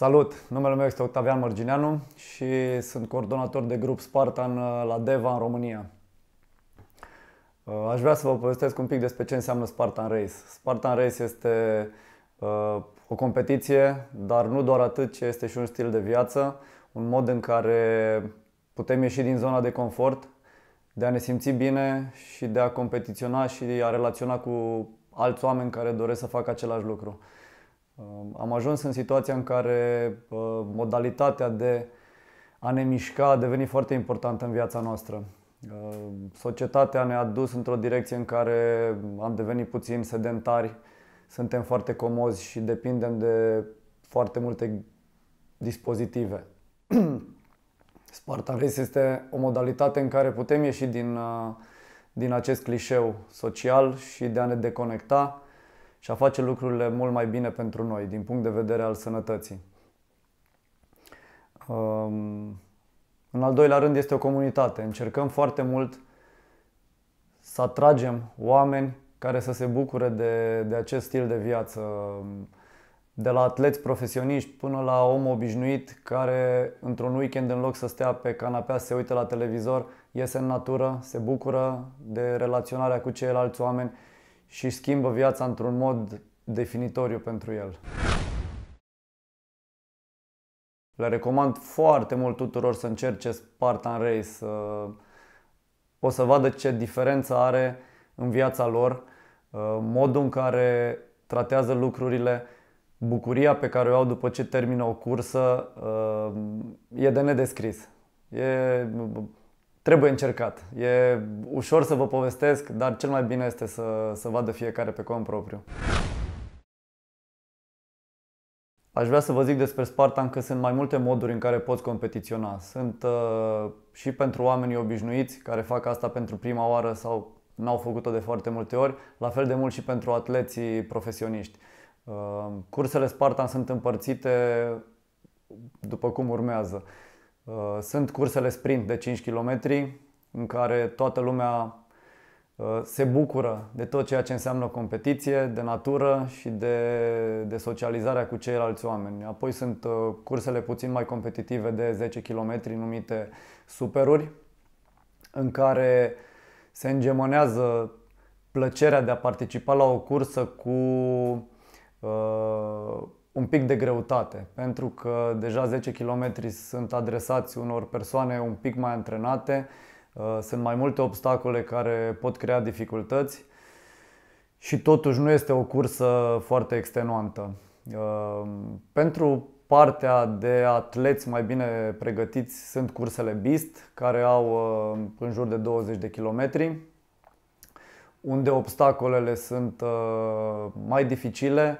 Salut! Numele meu este Octavian Mărgineanu și sunt coordonator de grup Spartan uh, la DEVA în România. Uh, aș vrea să vă povestesc un pic despre ce înseamnă Spartan Race. Spartan Race este uh, o competiție, dar nu doar atât, ci este și un stil de viață, un mod în care putem ieși din zona de confort, de a ne simți bine și de a competiționa și a relaționa cu alți oameni care doresc să facă același lucru. Um, am ajuns în situația în care uh, modalitatea de a ne mișca a devenit foarte importantă în viața noastră. Um, societatea ne-a dus într-o direcție în care am devenit puțin sedentari, suntem foarte comozi și depindem de foarte multe dispozitive. Spartan Race este o modalitate în care putem ieși din, uh, din acest clișeu social și de a ne deconecta și a face lucrurile mult mai bine pentru noi, din punct de vedere al sănătății. Um, în al doilea rând este o comunitate. Încercăm foarte mult să atragem oameni care să se bucure de, de acest stil de viață, um, de la atleți profesioniști până la om obișnuit care într-un weekend în loc să stea pe canapea să se uite la televizor, iese în natură, se bucură de relaționarea cu ceilalți oameni și schimbă viața într-un mod definitoriu pentru el. Le recomand foarte mult tuturor să încerce Spartan Race. O să vadă ce diferență are în viața lor, uh, modul în care tratează lucrurile, bucuria pe care o au după ce termină o cursă uh, e de nedescris. E trebuie încercat. E ușor să vă povestesc, dar cel mai bine este să, să vadă fiecare pe cont propriu. Aș vrea să vă zic despre Spartan că sunt mai multe moduri în care poți competiționa. Sunt uh, și pentru oamenii obișnuiți care fac asta pentru prima oară sau n-au făcut-o de foarte multe ori, la fel de mult și pentru atleții profesioniști. Uh, cursele Spartan sunt împărțite după cum urmează. Uh, Uh, sunt cursele sprint de 5 km în care toată lumea uh, se bucură de tot ceea ce înseamnă competiție, de natură și de, de socializarea cu ceilalți oameni. Apoi sunt uh, cursele puțin mai competitive de 10 km numite superuri, în care se îngemonează plăcerea de a participa la o cursă cu uh, un pic de greutate, pentru că deja 10 km sunt adresați unor persoane un pic mai antrenate, uh, sunt mai multe obstacole care pot crea dificultăți și totuși nu este o cursă foarte extenuantă. Uh, pentru partea de atleți mai bine pregătiți sunt cursele BIST, care au uh, în jur de 20 de kilometri, unde obstacolele sunt mai dificile,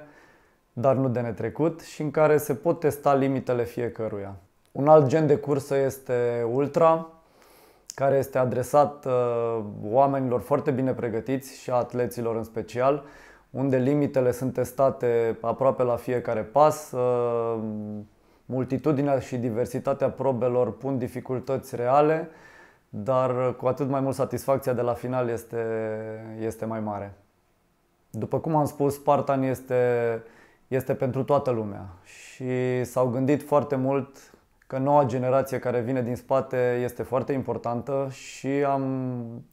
dar nu de netrecut și în care se pot testa limitele fiecăruia. Un alt gen de cursă este Ultra, care este adresat uh, oamenilor foarte bine pregătiți și a atleților în special, unde limitele sunt testate aproape la fiecare pas. Uh, multitudinea și diversitatea probelor pun dificultăți reale, dar cu atât mai mult satisfacția de la final este, este mai mare. După cum am spus, Spartan este este pentru toată lumea și s-au gândit foarte mult că noua generație care vine din spate este foarte importantă și am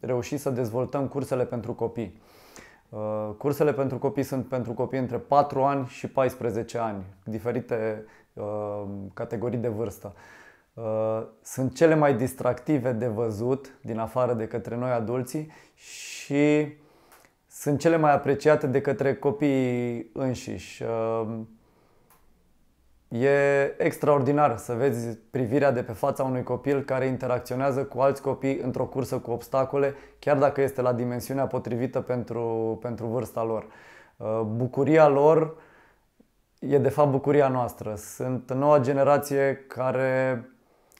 reușit să dezvoltăm cursele pentru copii. Uh, cursele pentru copii sunt pentru copii între 4 ani și 14 ani, diferite uh, categorii de vârstă. Uh, sunt cele mai distractive de văzut din afară de către noi adulții și sunt cele mai apreciate de către copiii înșiși. Ehm, e extraordinar să vezi privirea de pe fața unui copil care interacționează cu alți copii într-o cursă cu obstacole, chiar dacă este la dimensiunea potrivită pentru, pentru vârsta lor. Ehm, bucuria lor e de fapt bucuria noastră. Sunt noua generație care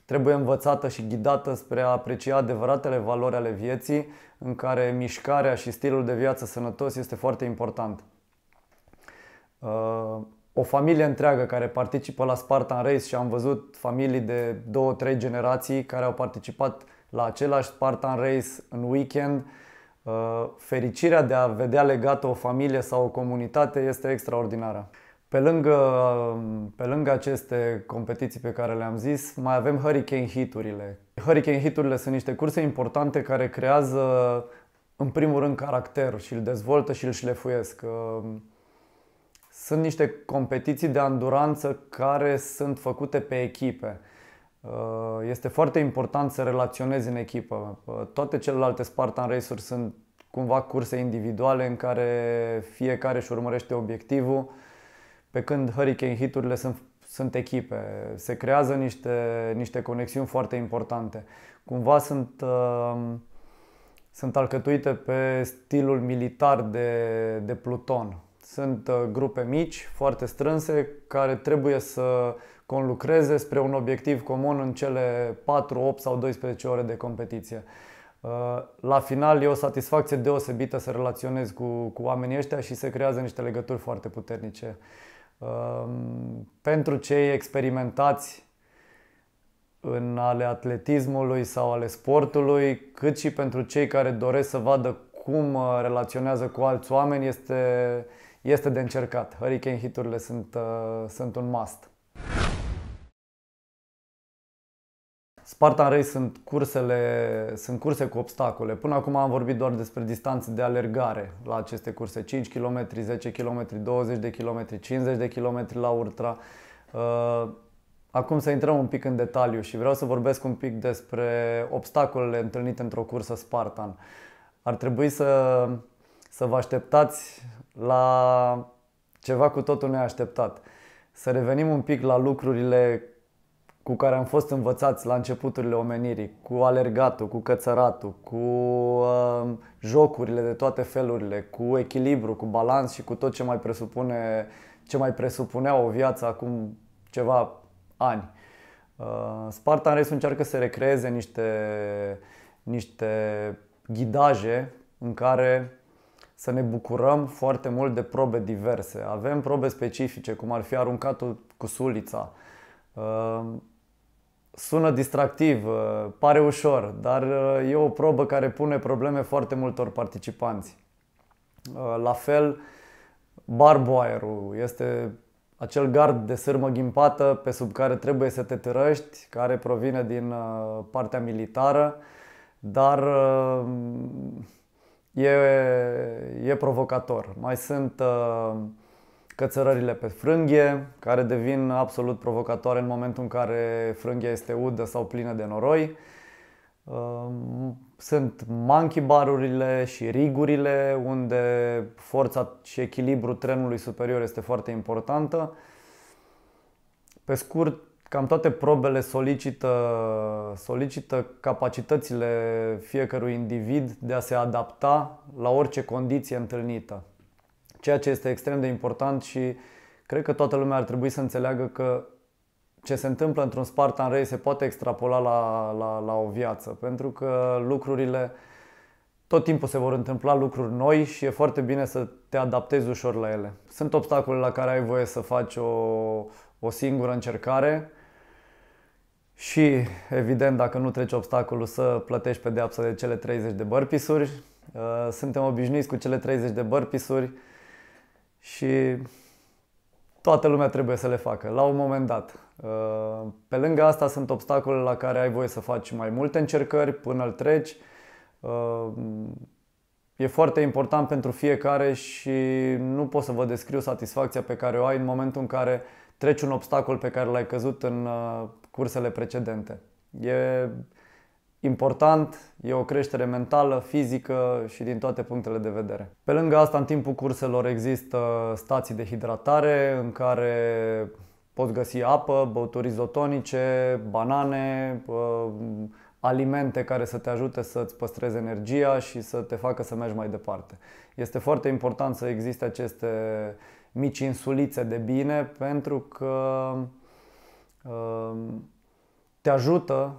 trebuie învățată și ghidată spre a aprecia adevăratele valori ale vieții în care mișcarea și stilul de viață sănătos este foarte important. Uh, o familie întreagă care participă la Spartan Race și am văzut familii de 2-3 generații care au participat la același Spartan Race în weekend, uh, fericirea de a vedea legată o familie sau o comunitate este extraordinară. Pe lângă, pe lângă aceste competiții pe care le-am zis, mai avem Hurricane Hiturile. Hurricane Hiturile sunt niște curse importante care creează, în primul rând, caracter și îl dezvoltă și îl șlefuiesc. Ehm, sunt niște competiții de anduranță care sunt făcute pe echipe. Ehm, este foarte important să relaționezi în echipă. Ehm, toate celelalte Spartan Race-uri sunt cumva curse individuale în care fiecare își urmărește obiectivul pe când hurricane hiturile sunt, sunt echipe, se creează niște, niște conexiuni foarte importante. Cumva sunt, uh, sunt alcătuite pe stilul militar de, de pluton. Sunt uh, grupe mici, foarte strânse, care trebuie să conlucreze spre un obiectiv comun în cele 4, 8 sau 12 ore de competiție. Uh, la final e o satisfacție deosebită să relaționezi cu, cu oamenii ăștia și se creează niște legături foarte puternice. Ehm, pentru cei experimentați în ale atletismului sau ale sportului, cât și pentru cei care doresc să vadă cum uh, relaționează cu alți oameni, este, este de încercat. Hurricane hiturile sunt, uh, sunt un must. Spartan Race sunt, cursele, sunt curse cu obstacole. Până acum am vorbit doar despre distanțe de alergare la aceste curse. 5 km, 10 km, 20 de km, 50 de km la ultra. Uh, acum să intrăm un pic în detaliu și vreau să vorbesc un pic despre obstacolele întâlnite într-o cursă Spartan. Ar trebui să, să vă așteptați la ceva cu totul neașteptat. Să revenim un pic la lucrurile cu care am fost învățați la începuturile omenirii, cu alergatul, cu cățăratul, cu uh, jocurile de toate felurile, cu echilibru, cu balans și cu tot ce mai presupune ce mai presupunea o viață acum ceva ani. Uh, Spartan Race încearcă să recreeze niște, niște ghidaje în care să ne bucurăm foarte mult de probe diverse. Avem probe specifice, cum ar fi aruncatul cu sulița, uh, sună distractiv, uh, pare ușor, dar uh, e o probă care pune probleme foarte multor participanți. Uh, la fel, barbwire-ul este acel gard de sârmă ghimpată pe sub care trebuie să te târăști, care provine din partea militară, dar e, e provocator. Mai sunt uh, cățărările pe frânghie, care devin absolut provocatoare în momentul în care frânghia este udă sau plină de noroi. Ehm, sunt monkey barurile și rigurile, unde forța și echilibru trenului superior este foarte importantă. Pe scurt, cam toate probele solicită, solicită capacitățile fiecărui individ de a se adapta la orice condiție întâlnită. Ceea ce este extrem de important și cred că toată lumea ar trebui să înțeleagă că ce se întâmplă într-un Spartan Race se poate extrapola la, la, la o viață, pentru că lucrurile tot timpul se vor întâmpla lucruri noi și e foarte bine să te adaptezi ușor la ele. Sunt obstacole la care ai voie să faci o, o singură încercare și, evident, dacă nu treci obstacolul, să plătești pedeapsa de cele 30 de burpees-uri. Uh, suntem obișnuiți cu cele 30 de burpees-uri și toată lumea trebuie să le facă, la un moment dat. Uh, pe lângă asta sunt obstacole la care ai voie să faci mai multe încercări până îl treci. Uh, e foarte important pentru fiecare și nu pot să vă descriu satisfacția pe care o ai în momentul în care treci un obstacol pe care l-ai căzut în uh, cursele precedente. E important, e o creștere mentală, fizică și din toate punctele de vedere. Pe lângă asta, în timpul curselor există stații de hidratare în care poți găsi apă, băuturi izotonice, banane, alimente care să te ajute să-ți păstrezi energia și să te facă să mergi mai departe. Este foarte important să existe aceste mici insulițe de bine pentru că ă, te ajută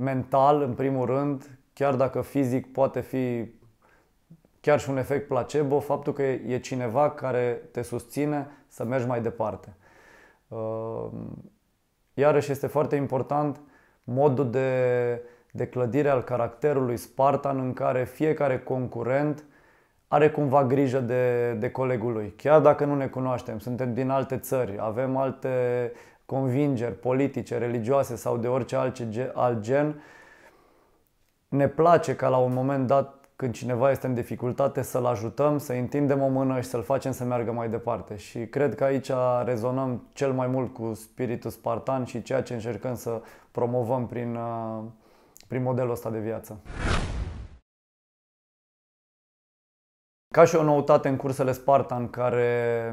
mental, în primul rând, chiar dacă fizic poate fi chiar și un efect placebo, faptul că e cineva care te susține să mergi mai departe. Uh, iarăși este foarte important modul de, de clădire al caracterului Spartan în care fiecare concurent are cumva grijă de, de colegul lui. Chiar dacă nu ne cunoaștem, suntem din alte țări, avem alte convingeri politice, religioase sau de orice alt gen, ne place ca la un moment dat când cineva este în dificultate să-l ajutăm, să întindem o mână și să-l facem să meargă mai departe. Și cred că aici rezonăm cel mai mult cu spiritul spartan și ceea ce încercăm să promovăm prin, uh, prin modelul ăsta de viață. Ca și o noutate în cursele Spartan care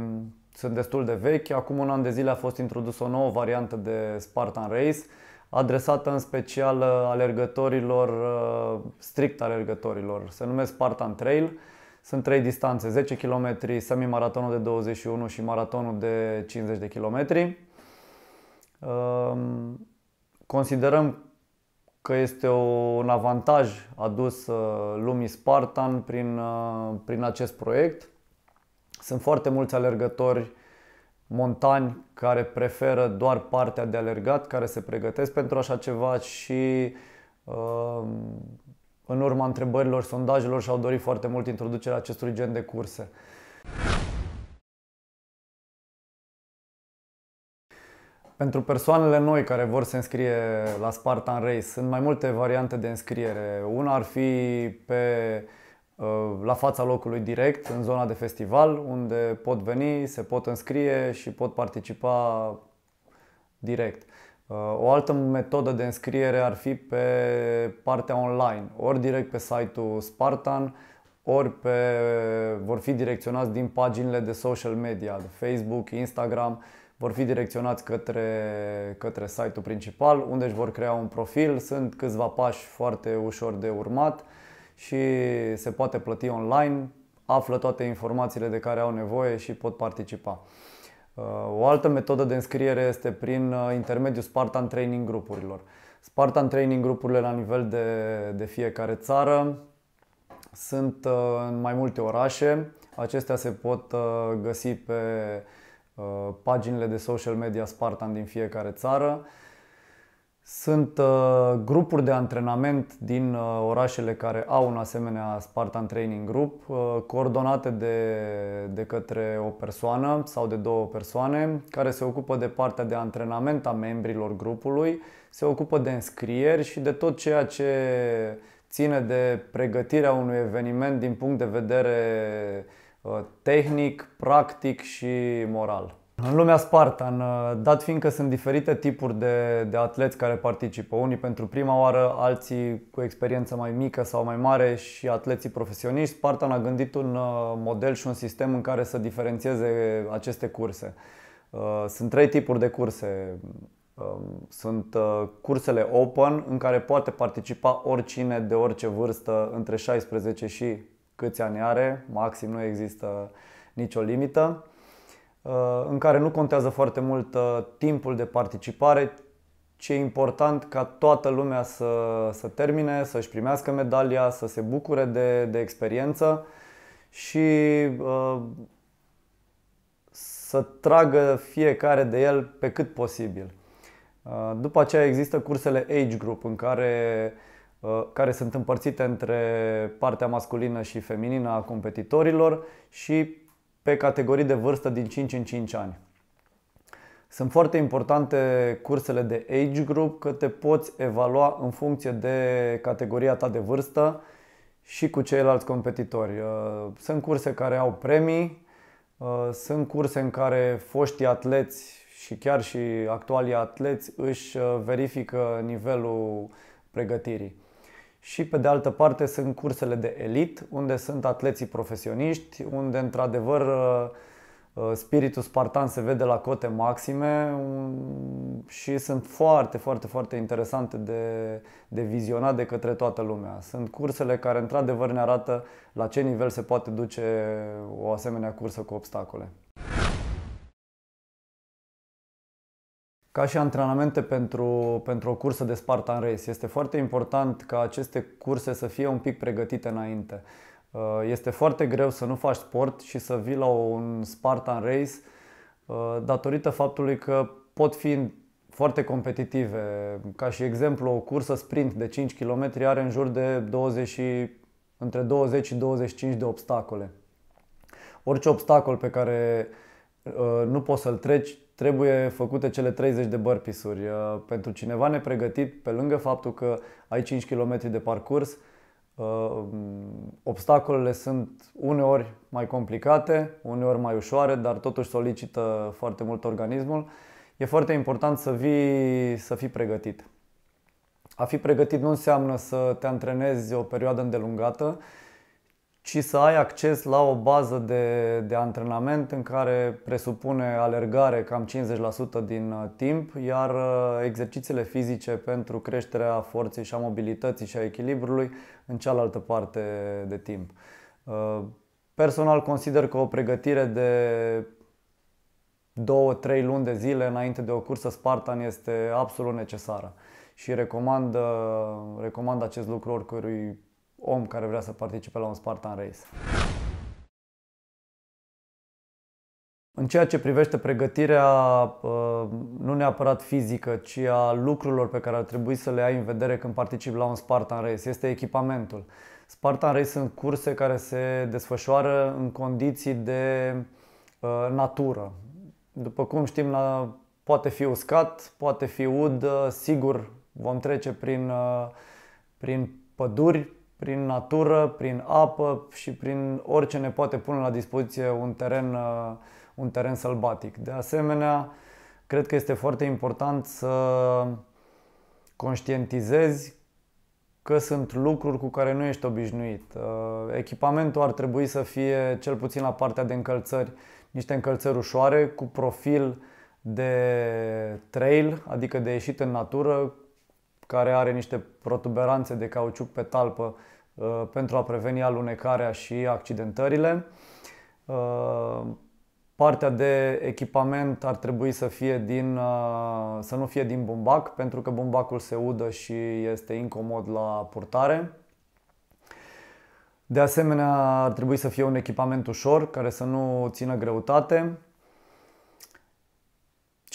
sunt destul de vechi. Acum un an de zile a fost introdusă o nouă variantă de Spartan Race, adresată în special uh, alergătorilor, uh, strict alergătorilor. Se numește Spartan Trail. Sunt trei distanțe, 10 km, semi-maratonul de 21 și maratonul de 50 de km. Um, considerăm că este un avantaj adus uh, lumii Spartan prin, prin acest proiect sunt foarte mulți alergători montani care preferă doar partea de alergat, care se pregătesc pentru așa ceva și uh, în urma întrebărilor, sondajelor și-au dorit foarte mult introducerea acestui gen de curse. Pentru persoanele noi care vor să înscrie la Spartan Race, sunt mai multe variante de înscriere. Una ar fi pe la fața locului direct, în zona de festival, unde pot veni, se pot înscrie și pot participa direct. Uh, o altă metodă de înscriere ar fi pe partea online, ori direct pe site-ul Spartan, ori pe, vor fi direcționați din paginile de social media, de Facebook, Instagram, vor fi direcționați către, către site-ul principal, unde își vor crea un profil. Sunt câțiva pași foarte ușor de urmat și se poate plăti online, află toate informațiile de care au nevoie și pot participa. Uh, o altă metodă de înscriere este prin uh, intermediul Spartan Training grupurilor. Spartan Training grupurile la nivel de, de fiecare țară sunt uh, în mai multe orașe. Acestea se pot găsi pe paginile de social media Spartan din fiecare țară. Sunt uh, grupuri de antrenament din uh, orașele care au un asemenea Spartan Training Group, uh, coordonate de, de către o persoană sau de două persoane, care se ocupă de partea de antrenament a membrilor grupului, se ocupă de înscrieri și de tot ceea ce ține de pregătirea unui eveniment din punct de vedere uh, tehnic, practic și moral. În lumea Spartan, uh, dat fiindcă sunt diferite tipuri de, de atleți care participă, unii pentru prima oară, alții cu experiență mai mică sau mai mare și atleții profesioniști, Spartan a gândit un uh, model și un sistem în care să diferențieze aceste curse. Uh, sunt trei tipuri de curse. Um, sunt cursele open în care poate participa oricine de orice vârstă între 16 și câți ani are, maxim nu există nicio limită. Uh, în care nu contează foarte mult uh, timpul de participare, ci e important ca toată lumea să, să termine, să-și primească medalia, să se bucure de, de experiență și uh, să tragă fiecare de el pe cât posibil. după aceea există cursele age group în care, care sunt împărțite între partea masculină și feminină a competitorilor și pe categorii de vârstă din 5 în 5 ani. Sunt foarte importante cursele de age group, că te poți evalua în funcție de categoria ta de vârstă și cu ceilalți competitori. Uh, sunt curse care au premii, uh, sunt curse în care foștii atleți și chiar și actualii atleți își uh, verifică nivelul pregătirii și pe de altă parte sunt cursele de elit, unde sunt atleții profesioniști, unde într-adevăr uh, uh, spiritul spartan se vede la cote maxime um, și sunt foarte, foarte, foarte interesante de, de vizionat de către toată lumea. Sunt cursele care într-adevăr ne arată la ce nivel se poate duce o asemenea cursă cu obstacole. ca și antrenamente pentru, pentru o cursă de Spartan Race. Este foarte important ca aceste curse să fie un pic pregătite înainte. Uh, este foarte greu să nu faci sport și să vii la un Spartan Race uh, datorită faptului că pot fi foarte competitive. Ca și exemplu, o cursă sprint de 5 km are în jur de 20 între 20 și 25 de obstacole. Orice obstacol pe care uh, nu poți să-l treci trebuie făcute cele 30 de burpees-uri. Uh, pentru cineva nepregătit, pe lângă faptul că ai 5 km de parcurs, uh, obstacolele sunt uneori mai complicate, uneori mai ușoare, dar totuși solicită foarte mult organismul. E foarte important să, vii, să fii pregătit. A fi pregătit nu înseamnă să te antrenezi o perioadă îndelungată, ci să ai acces la o bază de, de antrenament în care presupune alergare cam 50% din uh, timp, iar uh, exercițiile fizice pentru creșterea forței și a mobilității și a echilibrului în cealaltă parte de timp. Uh, personal consider că o pregătire de 2-3 luni de zile înainte de o cursă Spartan este absolut necesară și recomand, recomand acest lucru oricărui om care vrea să participe la un Spartan Race. În ceea ce privește pregătirea, uh, nu neapărat fizică, ci a lucrurilor pe care ar trebui să le ai în vedere când participi la un Spartan Race, este echipamentul. Spartan Race sunt curse care se desfășoară în condiții de uh, natură. După cum știm, poate fi uscat, poate fi ud, uh, sigur vom trece prin, prin păduri, prin natură, prin apă și prin orice ne poate pune la dispoziție un teren, uh, un teren sălbatic. De asemenea, cred că este foarte important să conștientizezi că sunt lucruri cu care nu ești obișnuit. Uh, echipamentul ar trebui să fie, cel puțin la partea de încălțări, niște încălțări ușoare, cu profil de trail, adică de ieșit în natură, care are niște protuberanțe de cauciuc pe talpă uh, pentru a preveni alunecarea și accidentările. Uh, partea de echipament ar trebui să, fie din, uh, să nu fie din bumbac, pentru că bumbacul se udă și este incomod la purtare. De asemenea, ar trebui să fie un echipament ușor, care să nu țină greutate.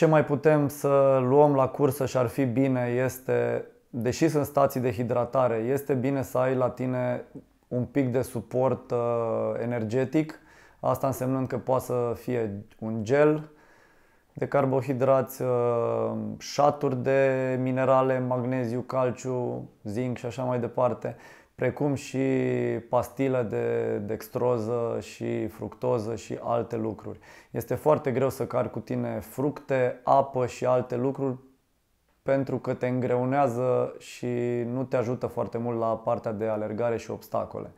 Ce mai putem să luăm la cursă și ar fi bine este, deși sunt stații de hidratare, este bine să ai la tine un pic de suport uh, energetic, asta însemnând că poate să fie un gel de carbohidrați, uh, șaturi de minerale, magneziu, calciu, zinc și așa mai departe precum și pastile de dextroză și fructoză și alte lucruri. Este foarte greu să car cu tine fructe, apă și alte lucruri pentru că te îngreunează și nu te ajută foarte mult la partea de alergare și obstacole.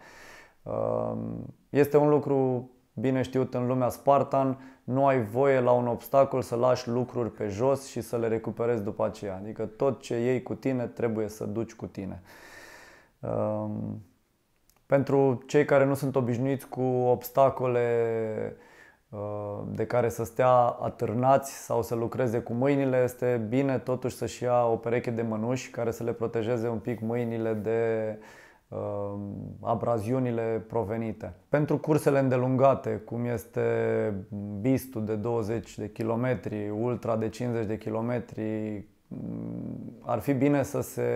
Ehm, este un lucru bine știut în lumea Spartan, nu ai voie la un obstacol să lași lucruri pe jos și să le recuperezi după aceea. Adică tot ce iei cu tine trebuie să duci cu tine. Ehm, pentru cei care nu sunt obișnuiți cu obstacole ehm, de care să stea atârnați sau să lucreze cu mâinile, este bine totuși să-și ia o pereche de mănuși care să le protejeze un pic mâinile de ehm, abraziunile provenite. Pentru cursele îndelungate, cum este bistul de 20 de kilometri, ultra de 50 de kilometri, mm, ar fi bine să se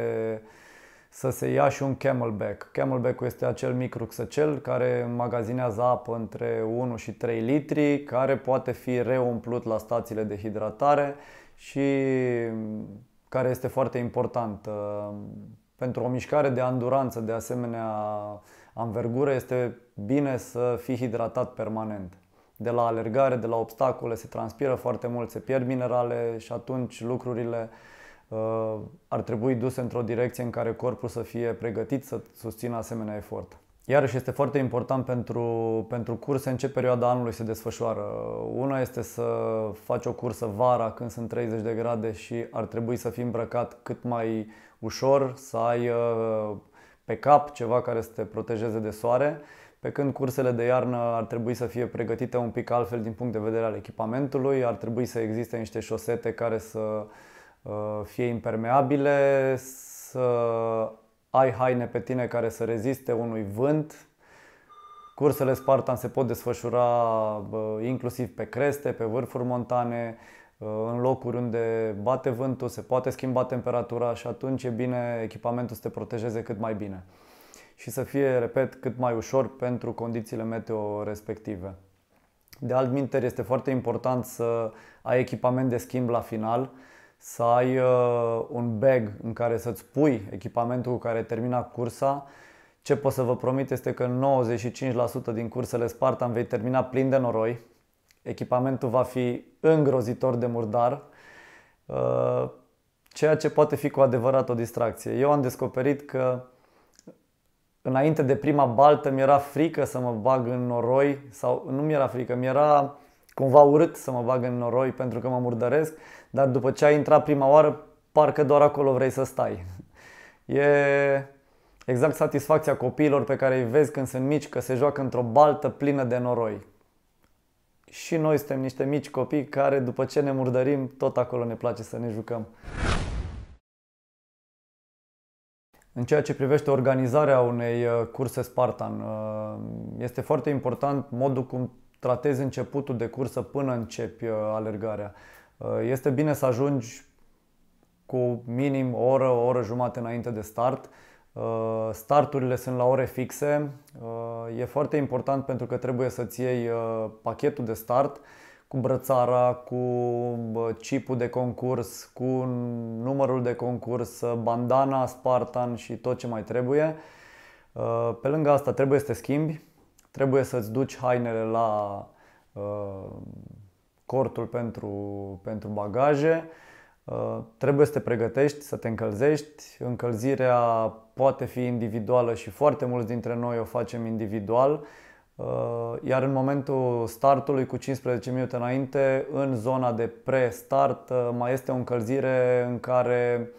să se ia și un camelback. Camelback-ul este acel mic rucsăcel care magazinează apă între 1 și 3 litri, care poate fi reumplut la stațiile de hidratare și mm, care este foarte important. Uh, pentru o mișcare de anduranță de asemenea anvergură este bine să fii hidratat permanent. De la alergare, de la obstacole, se transpiră foarte mult, se pierd minerale și atunci lucrurile uh, Uh, ar trebui dus într-o direcție în care corpul să fie pregătit să susțină asemenea efort. Iarăși este foarte important pentru, pentru curse în ce perioada anului se desfășoară. Una este să faci o cursă vara când sunt 30 de grade și ar trebui să fii îmbrăcat cât mai ușor, să ai uh, pe cap ceva care să te protejeze de soare, pe când cursele de iarnă ar trebui să fie pregătite un pic altfel din punct de vedere al echipamentului, ar trebui să existe niște șosete care să Uh, fie impermeabile, să ai haine pe tine care să reziste unui vânt. Cursele Spartan se pot desfășura uh, inclusiv pe creste, pe vârfuri montane, uh, în locuri unde bate vântul, se poate schimba temperatura și atunci e bine echipamentul să te protejeze cât mai bine și să fie, repet, cât mai ușor pentru condițiile meteo respective. De altminteri, este foarte important să ai echipament de schimb la final, să ai uh, un bag în care să-ți pui echipamentul cu care termina cursa. Ce pot să vă promit este că 95% din cursele Spartan vei termina plin de noroi. Echipamentul va fi îngrozitor de murdar, uh, ceea ce poate fi cu adevărat o distracție. Eu am descoperit că înainte de prima baltă mi-era frică să mă bag în noroi sau nu mi-era frică, mi-era cumva urât să mă bag în noroi pentru că mă murdăresc dar după ce ai intrat prima oară, parcă doar acolo vrei să stai. E exact satisfacția copiilor pe care îi vezi când sunt mici, că se joacă într-o baltă plină de noroi. Și noi suntem niște mici copii care după ce ne murdărim, tot acolo ne place să ne jucăm. În ceea ce privește organizarea unei uh, curse Spartan, uh, este foarte important modul cum tratezi începutul de cursă până începi uh, alergarea. Uh, este bine să ajungi cu minim o oră, o oră jumate înainte de start. Uh, starturile sunt la ore fixe. Uh, e foarte important pentru că trebuie să-ți iei pachetul de start cu brățara, cu chipul de concurs, cu numărul de concurs, bandana, Spartan și tot ce mai trebuie. Pe lângă asta trebuie să te schimbi, trebuie să-ți duci hainele la cortul pentru, pentru bagaje. Uh, trebuie să te pregătești, să te încălzești. Încălzirea poate fi individuală și foarte mulți dintre noi o facem individual. Uh, iar în momentul startului, cu 15 minute înainte, în zona de pre-start, uh, mai este o încălzire în care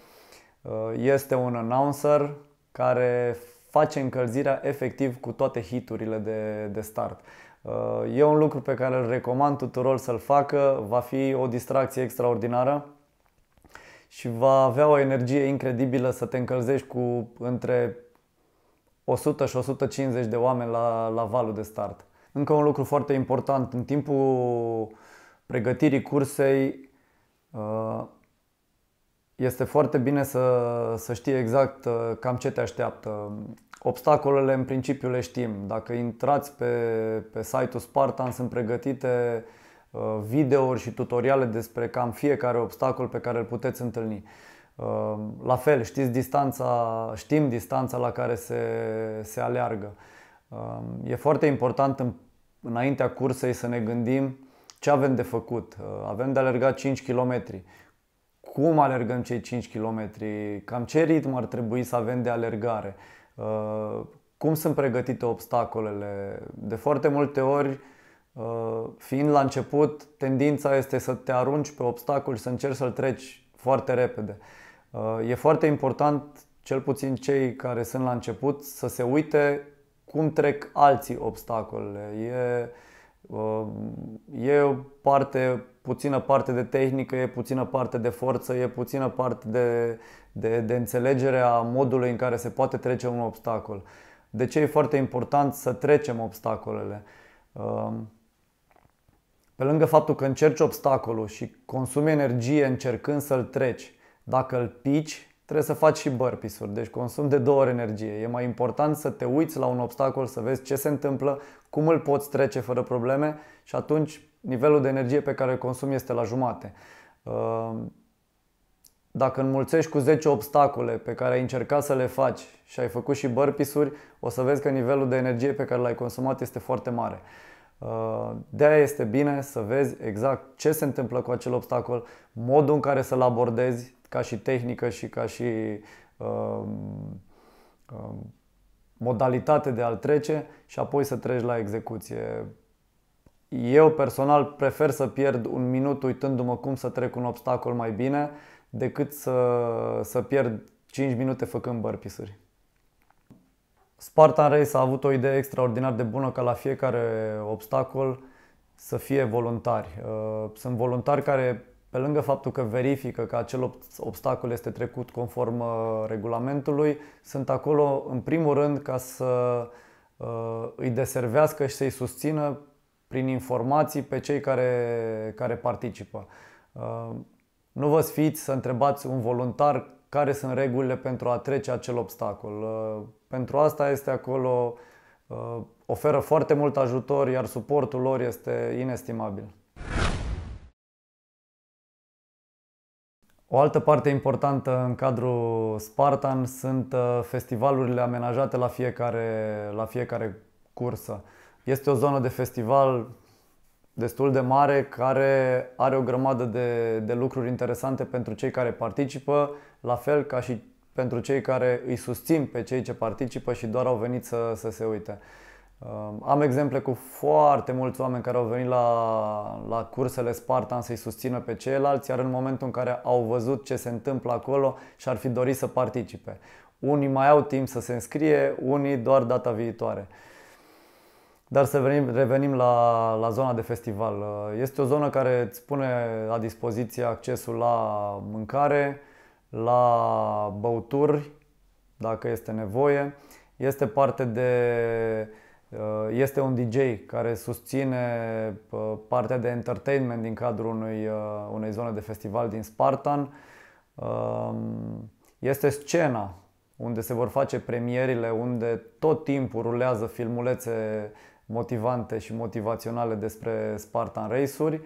este un announcer care face încălzirea efectiv cu toate hiturile de, de start. Uh, e un lucru pe care îl recomand tuturor să-l facă, va fi o distracție extraordinară și va avea o energie incredibilă să te încălzești cu între 100 și 150 de oameni la, la valul de start. Încă un lucru foarte important, în timpul pregătirii cursei uh, este foarte bine să, să știi exact uh, cam ce te așteaptă. Obstacolele în principiu le știm. Dacă intrați pe, pe site-ul Spartan sunt pregătite uh, videouri și tutoriale despre cam fiecare obstacol pe care îl puteți întâlni. Uh, la fel, știți distanța, știm distanța la care se, se aleargă. Uh, e foarte important în, înaintea cursei să ne gândim ce avem de făcut. Avem de alergat 5 km. Cum alergăm cei 5 km? Cam ce ritm ar trebui să avem de alergare? Uh, cum sunt pregătite obstacolele. De foarte multe ori, uh, fiind la început, tendința este să te arunci pe obstacol și să încerci să-l treci foarte repede. Uh, e foarte important, cel puțin cei care sunt la început, să se uite cum trec alții obstacolele. E, e o parte, puțină parte de tehnică, e puțină parte de forță, e puțină parte de de, de a modului în care se poate trece un obstacol. De ce e foarte important să trecem obstacolele? Um, pe lângă faptul că încerci obstacolul și consumi energie încercând să-l treci, dacă îl pici, trebuie să faci și burpees-uri, deci consum de două ori energie. E mai important să te uiți la un obstacol, să vezi ce se întâmplă, cum îl poți trece fără probleme și atunci nivelul de energie pe care îl consumi este la jumate. Um, dacă înmulțești cu 10 obstacole pe care ai încercat să le faci și ai făcut și burpees-uri, o să vezi că nivelul de energie pe care l-ai consumat este foarte mare. Uh, de aia este bine să vezi exact ce se întâmplă cu acel obstacol, modul în care să-l abordezi ca și tehnică și ca și uh, uh, modalitate de a-l trece și apoi să treci la execuție. Eu personal prefer să pierd un minut uitându-mă cum să trec un obstacol mai bine decât să, să pierd 5 minute făcând burpees-uri. Spartan Race a avut o idee extraordinar de bună ca la fiecare obstacol să fie voluntari. Uh, sunt voluntari care, pe lângă faptul că verifică că acel obstacol este trecut conform uh, regulamentului, sunt acolo în primul rând ca să uh, îi deservească și să-i susțină prin informații pe cei care, care participă. Nu vă sfiți să întrebați un voluntar care sunt regulile pentru a trece acel obstacol. Uh, pentru asta este acolo, uh, oferă foarte mult ajutor, iar suportul lor este inestimabil. O altă parte importantă în cadrul Spartan sunt uh, festivalurile amenajate la fiecare, la fiecare cursă. Este o zonă de festival destul de mare care are o grămadă de, de lucruri interesante pentru cei care participă, la fel ca și pentru cei care îi susțin pe cei ce participă și doar au venit să, să se uite. Am exemple cu foarte mulți oameni care au venit la, la cursele Spartan să-i susțină pe ceilalți, iar în momentul în care au văzut ce se întâmplă acolo și ar fi dorit să participe. Unii mai au timp să se înscrie, unii doar data viitoare. Dar să venim, revenim la, la zona de festival. Uh, este o zonă care îți pune la dispoziție accesul la mâncare, la băuturi, dacă este nevoie. Este parte de uh, este un DJ care susține uh, partea de entertainment din cadrul unui, unei zone de festival din Spartan. Um, este scena unde se vor face premierile, unde tot timpul rulează filmulețe motivante și motivaționale despre Spartan Race-uri.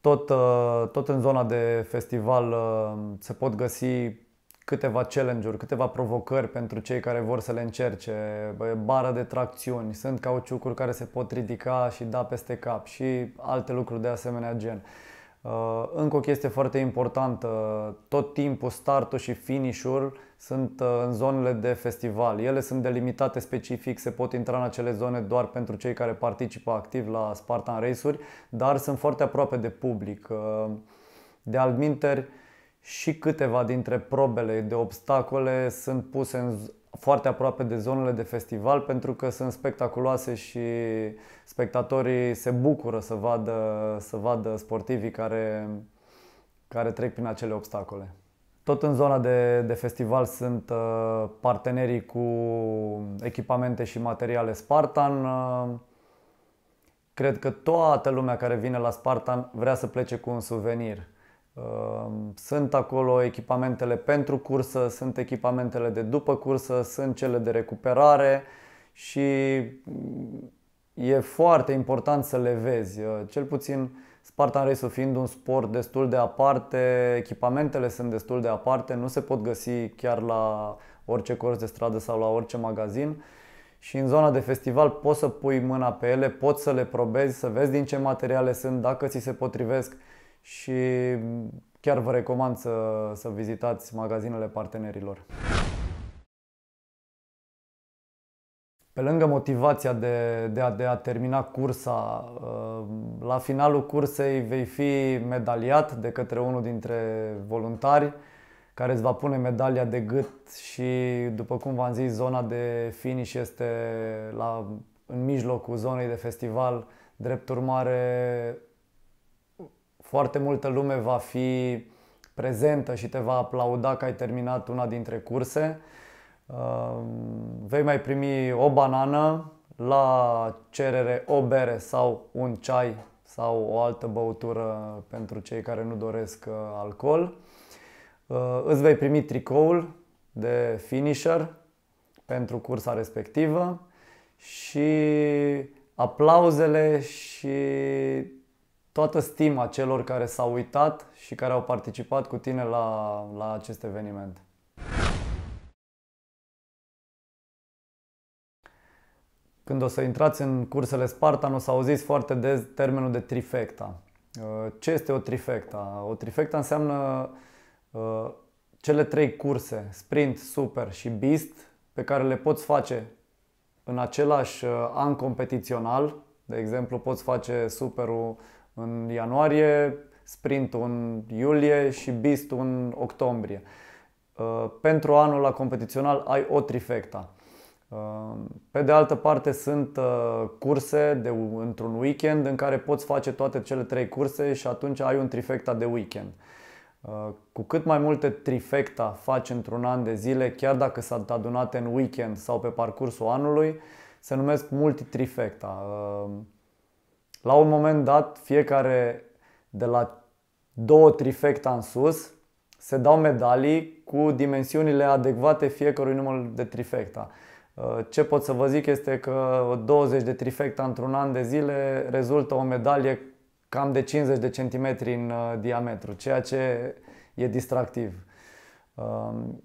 Tot, uh, tot în zona de festival uh, se pot găsi câteva challenge-uri, câteva provocări pentru cei care vor să le încerce, bară de tracțiuni, sunt cauciucuri care se pot ridica și da peste cap și alte lucruri de asemenea gen. Uh, încă o chestie foarte importantă, tot timpul startul și finish-ul sunt uh, în zonele de festival. Ele sunt delimitate specific, se pot intra în acele zone doar pentru cei care participă activ la Spartan Race-uri, dar sunt foarte aproape de public. Uh, de altminteri, și câteva dintre probele de obstacole sunt puse în foarte aproape de zonele de festival pentru că sunt spectaculoase și spectatorii se bucură să vadă, să vadă sportivii care, care trec prin acele obstacole. Tot în zona de, de festival sunt uh, partenerii cu echipamente și materiale Spartan. Uh, cred că toată lumea care vine la Spartan vrea să plece cu un suvenir. Ehm, sunt acolo echipamentele pentru cursă, sunt echipamentele de după cursă, sunt cele de recuperare și mm, e foarte important să le vezi. Ehm, cel puțin Spartan Race fiind un sport destul de aparte, echipamentele sunt destul de aparte, nu se pot găsi chiar la orice curs de stradă sau la orice magazin și în zona de festival poți să pui mâna pe ele, poți să le probezi, să vezi din ce materiale sunt, dacă ți se potrivesc și chiar vă recomand să, să vizitați magazinele partenerilor. Pe lângă motivația de, de, a, de a termina cursa, uh, la finalul cursei vei fi medaliat de către unul dintre voluntari care îți va pune medalia de gât și, după cum v-am zis, zona de finish este la, în mijlocul zonei de festival. Drept urmare, foarte multă lume va fi prezentă și te va aplauda că ai terminat una dintre curse. Uh, vei mai primi o banană, la cerere o bere sau un ceai sau o altă băutură pentru cei care nu doresc uh, alcool. Uh, îți vei primi tricoul de finisher pentru cursa respectivă și aplauzele și toată stima celor care s-au uitat și care au participat cu tine la, la acest eveniment. Când o să intrați în cursele Spartan, o să auziți foarte des termenul de trifecta. Uh, ce este o trifecta? O trifecta înseamnă uh, cele trei curse, sprint, super și beast, pe care le poți face în același uh, an competițional. De exemplu, poți face superul în ianuarie, sprintul în iulie și bistul în octombrie. Uh, pentru anul la competițional ai o trifecta. Uh, pe de altă parte sunt uh, curse de, într-un weekend în care poți face toate cele trei curse și atunci ai un trifecta de weekend. Cu cât mai multe trifecta faci într-un an de zile, chiar dacă s-a adunat în weekend sau pe parcursul anului, se numesc multi-trifecta. La un moment dat, fiecare de la două trifecta în sus se dau medalii cu dimensiunile adecvate fiecărui număr de trifecta. Uh, ce pot să vă zic este că 20 de trifecta într-un an de zile rezultă o medalie cam de 50 de centimetri în uh, diametru, ceea ce e distractiv. Um,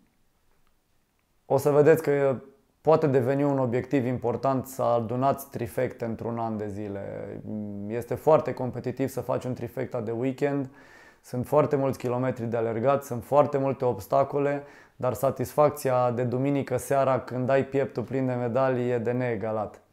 o să vedeți că poate deveni un obiectiv important să adunați trifecte într-un an de zile. Este foarte competitiv să faci un trifecta de weekend, sunt foarte mulți kilometri de alergat, sunt foarte multe obstacole, dar satisfacția de duminică seara când ai pieptul plin de medalii e de neegalat.